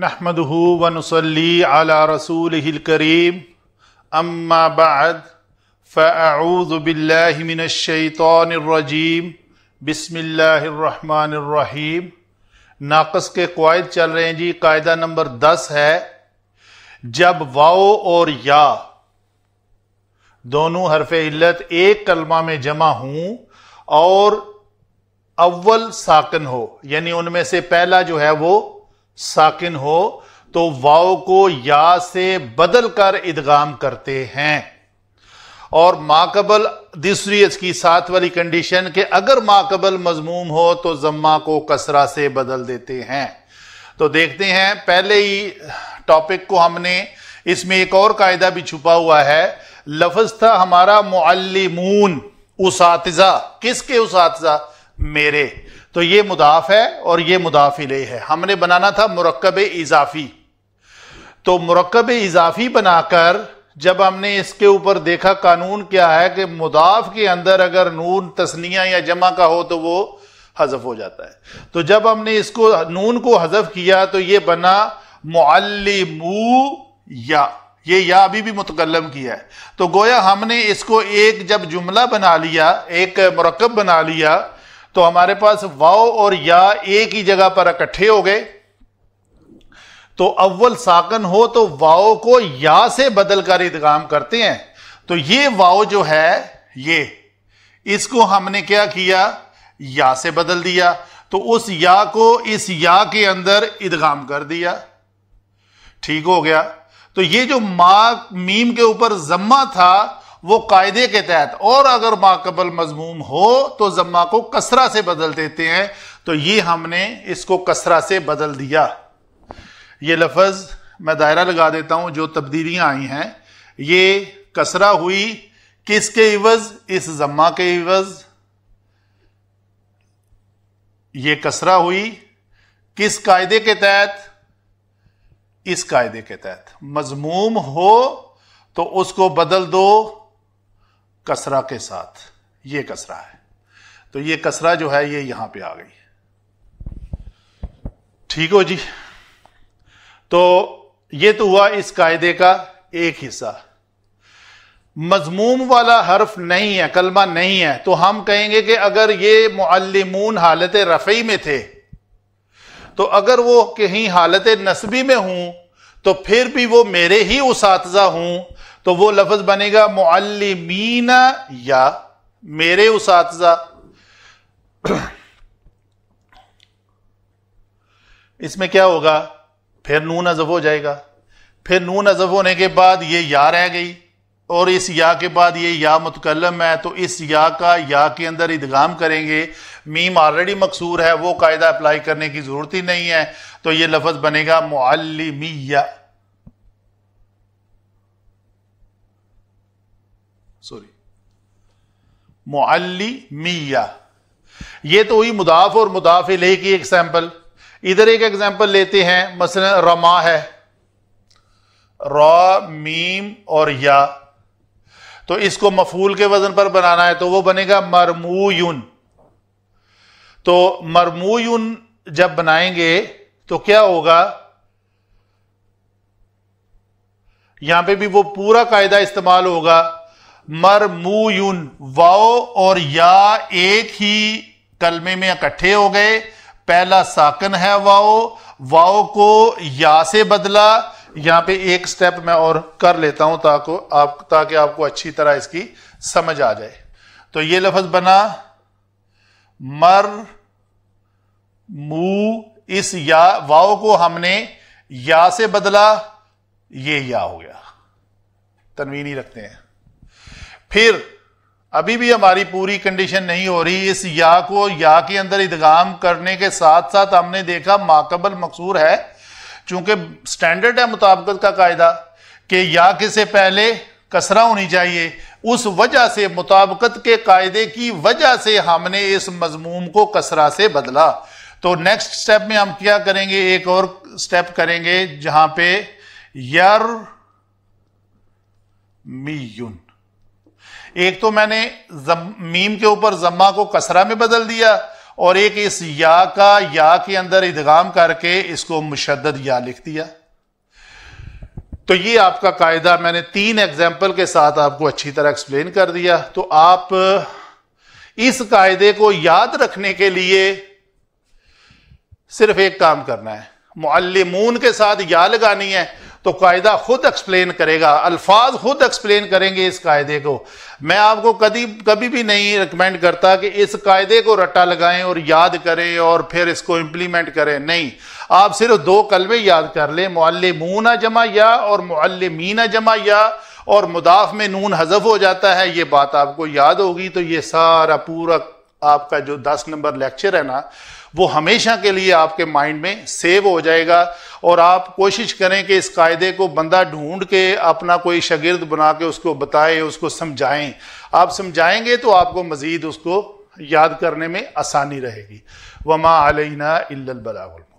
नहमदहू वनसली अला रसूल करीम अम्मा बाद फ़ाऊज़बिल्लिमिनशैतरजीम बसमीम नाकस के कवायद चल रहे हैं जी कायदा नंबर दस है जब वाओ और या दोनों हरफ इल्लत एक कलमा में जमा हों और अव्वल साकन हो यानी उनमें से पहला जो है वो साकिन हो तो वाओ को या से बदल कर इदगाम करते हैं और माकबल दूसरी इसकी साथ वाली कंडीशन के अगर माकबल मजमूम हो तो जम्मा को कसरा से बदल देते हैं तो देखते हैं पहले ही टॉपिक को हमने इसमें एक और कायदा भी छुपा हुआ है लफज था हमारा मुअल्लिमून उसातिजा किसके उसातिजा मेरे तो ये मुदाफ है और ये मुदाफ ले है हमने बनाना था मरकब इजाफी तो मरकब इजाफी बनाकर जब हमने इसके ऊपर देखा कानून क्या है कि मुदाफ के अंदर अगर नून तस्निया या जमा का हो तो वो हजफ हो जाता है तो जब हमने इसको नून को हजफ किया तो ये बना मुअल्लिमू या ये या अभी भी मुतकलम किया है तो गोया हमने इसको एक जब जुमला बना लिया एक मरकब बना लिया तो हमारे पास वाओ और या एक ही जगह पर इकट्ठे हो गए तो अव्वल साकन हो तो वाओ को या से बदलकर इदगाम करते हैं तो ये वाओ जो है ये इसको हमने क्या किया या से बदल दिया तो उस या को इस या के अंदर इदगाम कर दिया ठीक हो गया तो ये जो मा मीम के ऊपर जम्मा था वो कायदे के तहत और अगर माकबल मजमूम हो तो जम्मा को कसरा से बदल देते हैं तो ये हमने इसको कसरा से बदल दिया ये लफज मैं दायरा लगा देता हूँ जो तब्दीलियाँ आई हैं ये कसरा हुई किसके इवज इस जम्मा के इवज ये कसरा हुई किस कायदे के तहत इस कायदे के तहत मजमूम हो तो उसको बदल दो कसरा के साथ ये कसरा है तो ये कसरा जो है ये यहां पे आ गई ठीक हो जी तो ये तो हुआ इस कायदे का एक हिस्सा मजमूम वाला हर्फ नहीं है कलमा नहीं है तो हम कहेंगे कि अगर ये मुअल्लिमून हालत रफई में थे तो अगर वो कहीं हालत नस्बी में हूं तो फिर भी वो मेरे ही उसातजा हूं तो वो लफज बनेगा मुअल्लिमीना या मेरे उस इसमें क्या होगा फिर नून अजब हो जाएगा फिर नून अजब होने के बाद ये या रह गई और इस या के बाद ये या मुतकलम है तो इस या का या के अंदर इदगाम करेंगे मीम ऑलरेडी मकसूर है वो कायदा अप्लाई करने की ज़रूरत ही नहीं है तो ये लफज बनेगा मुअल्लिमिया सॉरी मिया ये तो हुई मुदाफ और मुदाफ ले की एग्जाम्पल इधर एक एग्जाम्पल लेते हैं मसलन रमा है रॉ मीम और या तो इसको मफूल के वजन पर बनाना है तो वो बनेगा मरमूयुन तो मरमूयुन जब बनाएंगे तो क्या होगा यहां पे भी वो पूरा कायदा इस्तेमाल होगा मरमूयुन वाओ और या एक ही कलमे में इकट्ठे हो गए पहला साकन है वाओ वाओ को या से बदला यहां पे एक स्टेप मैं और कर लेता हूं ताको आप ताकि आपको अच्छी तरह इसकी समझ आ जाए तो ये लफज बना मर मू इस या वाओ को हमने या से बदला ये या हो गया तनवीनी रखते हैं फिर अभी भी हमारी पूरी कंडीशन नहीं हो रही इस या को या के अंदर इदगाम करने के साथ साथ हमने देखा माकबल मकसूर है चूंकि स्टैंडर्ड है मुताबकत का कायदा कि या के से पहले कसरा होनी चाहिए उस वजह से मुताबकत के कायदे की वजह से हमने इस मजमूम को कसरा से बदला तो नेक्स्ट स्टेप में हम क्या करेंगे एक और स्टेप करेंगे जहां पे यर मियुन एक तो मैंने मीम के ऊपर जम्मा को कसरा में बदल दिया और एक इस या का या के अंदर इदगाम करके इसको मुशद या लिख दिया तो ये आपका कायदा मैंने तीन एग्जाम्पल के साथ आपको अच्छी तरह एक्सप्लेन कर दिया तो आप इस कायदे को याद रखने के लिए सिर्फ एक काम करना है मुल्लिमून के साथ या लगानी है तो कायदा खुद एक्सप्लेन करेगा अल्फाज खुद एक्सप्लेन करेंगे इस कायदे को मैं आपको कभी कभी भी नहीं रिकमेंड करता कि इस कायदे को रट्टा लगाएं और याद करें और फिर इसको इम्प्लीमेंट करें नहीं आप सिर्फ दो कलबे याद कर लें मल्लमूना जमा या और मीना जमा या और मुदाफ में नून हजफ हो जाता है ये बात आपको याद होगी तो ये सारा पूरा आपका जो दस नंबर लेक्चर है ना वो हमेशा के लिए आपके माइंड में सेव हो जाएगा और आप कोशिश करें कि इस कायदे को बंदा ढूंढ के अपना कोई शगिर्द बना के उसको बताए उसको समझाएं आप समझाएंगे तो आपको मज़ीद उसको याद करने में आसानी रहेगी वमा अलना इल्लल